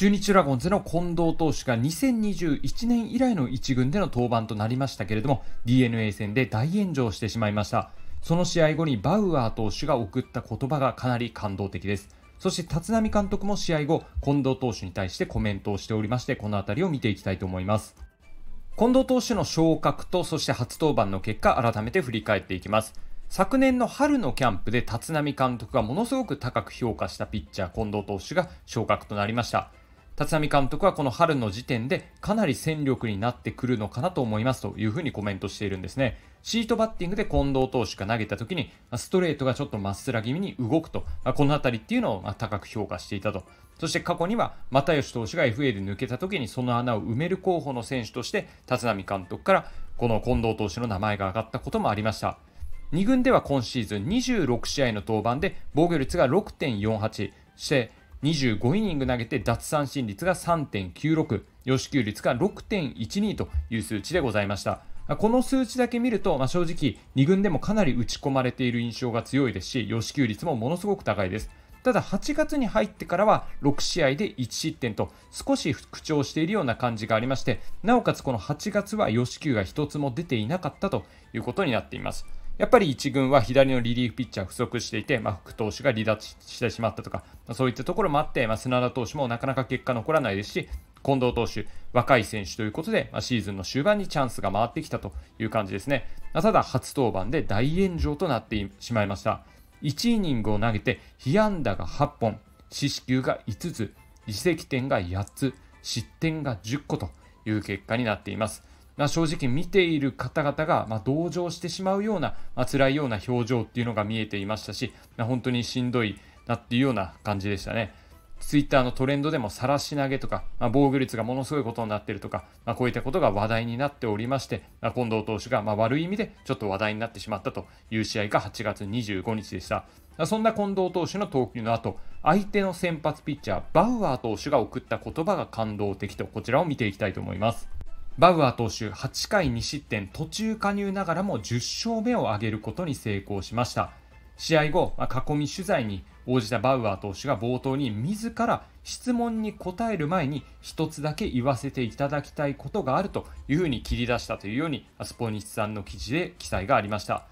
中日ドラゴンズの近藤投手が2021年以来の1軍での登板となりましたけれども d n a 戦で大炎上してしまいましたその試合後にバウアー投手が送った言葉がかなり感動的ですそして立浪監督も試合後近藤投手に対してコメントをしておりましてこの辺りを見ていきたいと思います近藤投手の昇格とそして初登板の結果改めて振り返っていきます昨年の春のキャンプで立浪監督がものすごく高く評価したピッチャー近藤投手が昇格となりました立浪監督はこの春の時点でかなり戦力になってくるのかなと思いますというふうにコメントしているんですね。シートバッティングで近藤投手が投げた時に、ストレートがちょっとまっすら気味に動くと、このあたりっていうのを高く評価していたと。そして過去には、又吉投手が FA で抜けた時にその穴を埋める候補の選手として、立浪監督からこの近藤投手の名前が挙がったこともありました。2軍では今シーズン26試合の登板で防御率が6.48、して25イニング投げて奪三振率が3.96、予支球率が6.12という数値でございました。この数値だけ見ると、まあ、正直2軍でもかなり打ち込まれている印象が強いですし、予支球率もものすごく高いです。ただ8月に入ってからは6試合で1失点と少し復調しているような感じがありましてなおかつこの8月は吉球が1つも出ていなかったということになっています。やっぱり1軍は左のリリーフピッチャー不足していて、まあ、副投手が離脱してしまったとか、まあ、そういったところもあって、まあ、砂田投手もなかなか結果残らないですし、近藤投手、若い選手ということで、まあ、シーズンの終盤にチャンスが回ってきたという感じですね。まあ、ただ、初登板で大炎上となってしまいました。1イニングを投げて、被安打が8本、四死球が5つ、自責点が8つ、失点が10個という結果になっています。まあ、正直見ている方々が、ま同情してしまうような、まあ、辛いような表情っていうのが見えていましたし、まあ、本当にしんどいなっていうような感じでしたね。ツイッターのトレンドでも晒し投げとか、まあ、防御率がものすごいことになってるとか、まあ、こういったことが話題になっておりまして、まあ、近藤投手がま悪い意味でちょっと話題になってしまったという試合が8月25日でした。そんな近藤投手の投球の後、相手の先発ピッチャー、バウアー投手が送った言葉が感動的と、こちらを見ていきたいと思います。バウアー投手8回2失点途中加入ながらも10勝目を挙げることに成功しました試合後囲み取材に応じたバウアー投手が冒頭に自ら質問に答える前に一つだけ言わせていただきたいことがあるというふうに切り出したというようにスポニチさんの記事で記載がありました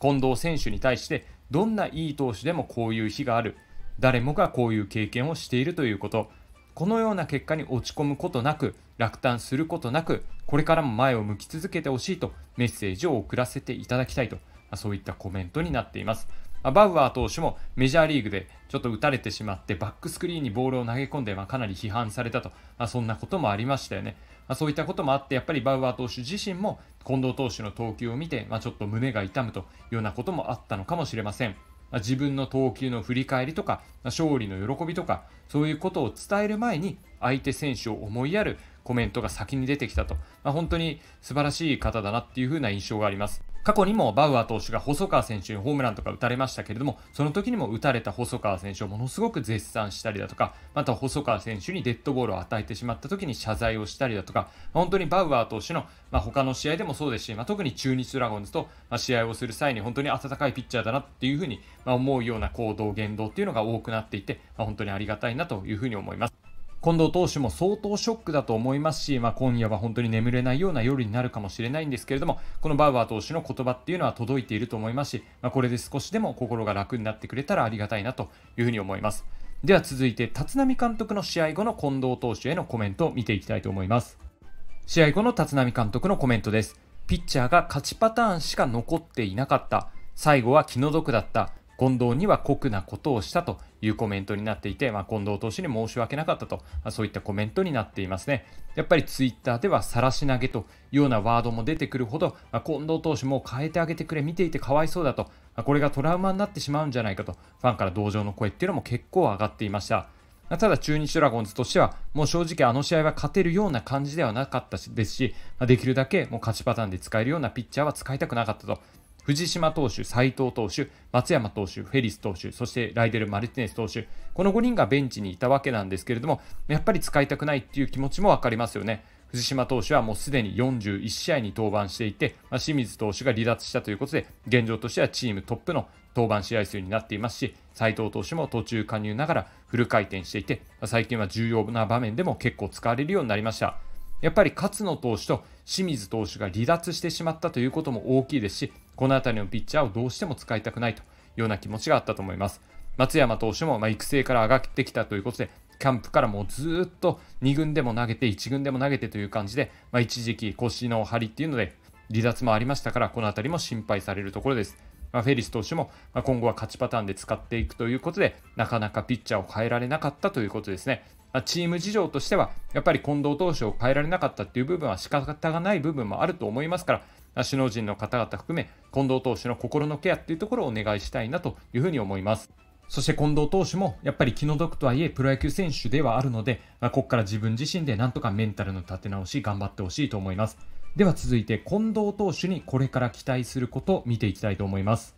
近藤選手に対してどんないい投手でもこういう日がある誰もがこういう経験をしているということこのような結果に落ち込むことなく、落胆することなく、これからも前を向き続けてほしいとメッセージを送らせていただきたいと、まあ、そういったコメントになっています。あ、バウアー投手もメジャーリーグでちょっと打たれてしまってバックスクリーンにボールを投げ込んで、まあ、かなり批判されたと、まあ、そんなこともありましたよね。まあ、そういったこともあって、やっぱりバウアー投手自身も近藤投手の投球を見て、まあ、ちょっと胸が痛むというようなこともあったのかもしれません。まあ、自分の投球の振り返りとか、まあ、勝利の喜びとか、そういうことを伝える前に、相手選手を思いやるコメントが先に出てきたと、まあ、本当に素晴らしい方だなっていうな印象があります。過去にもバウアー投手が細川選手にホームランとか打たれましたけれども、その時にも打たれた細川選手をものすごく絶賛したりだとか、また細川選手にデッドボールを与えてしまった時に謝罪をしたりだとか、本当にバウアー投手の、まあ、他の試合でもそうですし、まあ、特に中日ドラゴンズと、ま試合をする際に本当に温かいピッチャーだなっていうふうに、ま思うような行動、言動っていうのが多くなっていて、ま本当にありがたいなというふうに思います。近藤投手も相当ショックだと思いますし、まあ、今夜は本当に眠れないような夜になるかもしれないんですけれども、このバウアー投手の言葉っていうのは届いていると思いますし、まあ、これで少しでも心が楽になってくれたらありがたいなというふうに思います。では続いて、立浪監督の試合後の近藤投手へのコメントを見ていきたいと思います。試合後の立浪監督のコメントです。ピッチャーが勝ちパターンしか残っていなかった。最後は気の毒だった。近藤には酷なことをしたというコメントになっていて、まあ、近藤投手に申し訳なかったと、まあ、そういったコメントになっていますね。やっぱりツイッターでは晒し投げというようなワードも出てくるほど、まあ、近藤投手も変えてあげてくれ、見ていてかわいそうだと、まあ、これがトラウマになってしまうんじゃないかと、ファンから同情の声っていうのも結構上がっていました。ただ中日ドラゴンズとしては、もう正直あの試合は勝てるような感じではなかったですし、できるだけもう勝ちパターンで使えるようなピッチャーは使いたくなかったと。藤島投手、斎藤投手、松山投手、フェリス投手、そしてライデル・マルティネス投手、この5人がベンチにいたわけなんですけれども、やっぱり使いたくないっていう気持ちも分かりますよね。藤島投手はもうすでに41試合に登板していて、まあ、清水投手が離脱したということで、現状としてはチームトップの登板試合数になっていますし、斎藤投手も途中加入ながらフル回転していて、まあ、最近は重要な場面でも結構使われるようになりました。やっぱり勝野投手と清水投手が離脱してしまったということも大きいですし、この辺りのピッチャーをどうしても使いたくないというような気持ちがあったと思います。松山投手もま育成から上がってきたということで、キャンプからもうずっと2軍でも投げて、1軍でも投げてという感じで、まあ、一時期腰の張りっていうので、離脱もありましたから、この辺りも心配されるところです。まあ、フェリス投手も、ま今後は勝ちパターンで使っていくということで、なかなかピッチャーを変えられなかったということですね。まあ、チーム事情としては、やっぱり近藤投手を変えられなかったっていう部分は仕方がない部分もあると思いますから、まあ、首脳陣の方々含め、近藤投手の心のケアっていうところをお願いしたいなというふうに思います。そして近藤投手もやっぱり気の毒とはいえプロ野球選手ではあるので、まあ、ここから自分自身でなんとかメンタルの立て直し頑張ってほしいと思います。では続いて近藤投手にこれから期待することを見ていきたいと思います。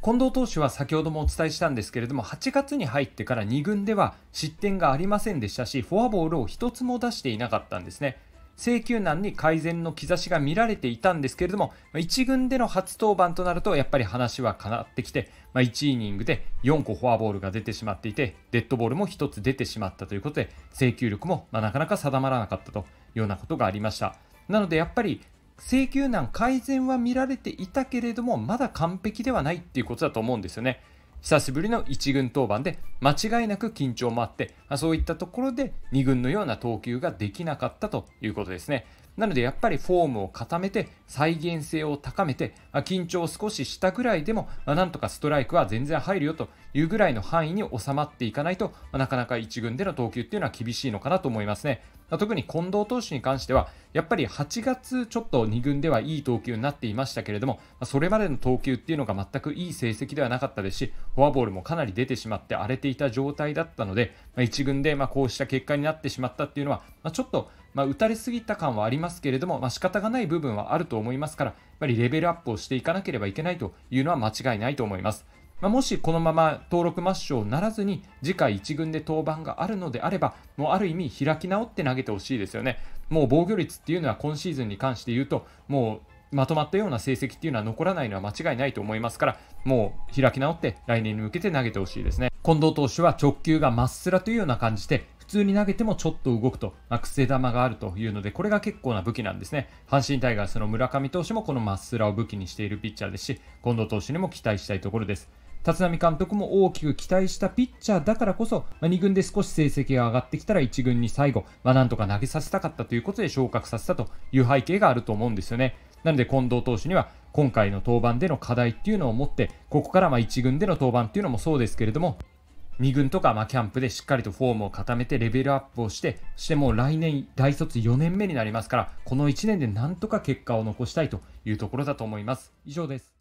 近藤投手は先ほどもお伝えしたんですけれども、8月に入ってから2軍では失点がありませんでしたし、フォアボールを1つも出していなかったんですね。制球難に改善の兆しが見られていたんですけれども、1軍での初登板となると、やっぱり話はかなってきて、ま1イニングで4個フォアボールが出てしまっていて、デッドボールも1つ出てしまったということで、制球力もまなかなか定まらなかったというようなことがありました。なのでやっぱり請求難改善は見られていたけれども、まだ完璧ではないっていうことだと思うんですよね。久しぶりの1軍登板で間違いなく緊張もあって、まそういったところで2軍のような投球ができなかったということですね。なのでやっぱりフォームを固めて再現性を高めて緊張を少ししたぐらいでもなんとかストライクは全然入るよというぐらいの範囲に収まっていかないとなかなか1軍での投球っていうのは厳しいのかなと思いますね。特に近藤投手に関しては、やっぱり8月ちょっと2軍ではいい投球になっていましたけれども、それまでの投球っていうのが全くいい成績ではなかったですし、フォアボールもかなり出てしまって荒れていた状態だったので、1軍でまこうした結果になってしまったっていうのは、ちょっとまあ、打たれすぎた感はありますけれども、まあ、仕方がない部分はあると思いますから、やっぱりレベルアップをしていかなければいけないというのは間違いないと思います。まあ、もしこのまま登録抹消ならずに次回1軍で登板があるのであれば、もうある意味開き直って投げてほしいですよね。もう防御率っていうのは今シーズンに関して言うと、もうまとまったような成績っていうのは残らないのは間違いないと思いますから、もう開き直って来年に向けて投げてほしいですね。近藤投手は直球がまっすらというような感じで、通に投げてもちょっと動くと、まあ、癖玉があるというので、これが結構な武器なんですね。阪神タイガースの村上投手もこのまっすらを武器にしているピッチャーですし、近藤投手にも期待したいところです。立浪監督も大きく期待したピッチャーだからこそ、まあ、2軍で少し成績が上がってきたら1軍に最後、まあ、なんとか投げさせたかったということで昇格させたという背景があると思うんですよね。なので近藤投手には今回の登板での課題っていうのを持って、ここからま1軍での登板っていうのもそうですけれども、2軍とか、まあ、キャンプでしっかりとフォームを固めてレベルアップをして、そしてもう来年、大卒4年目になりますから、この1年でなんとか結果を残したいというところだと思います。以上です。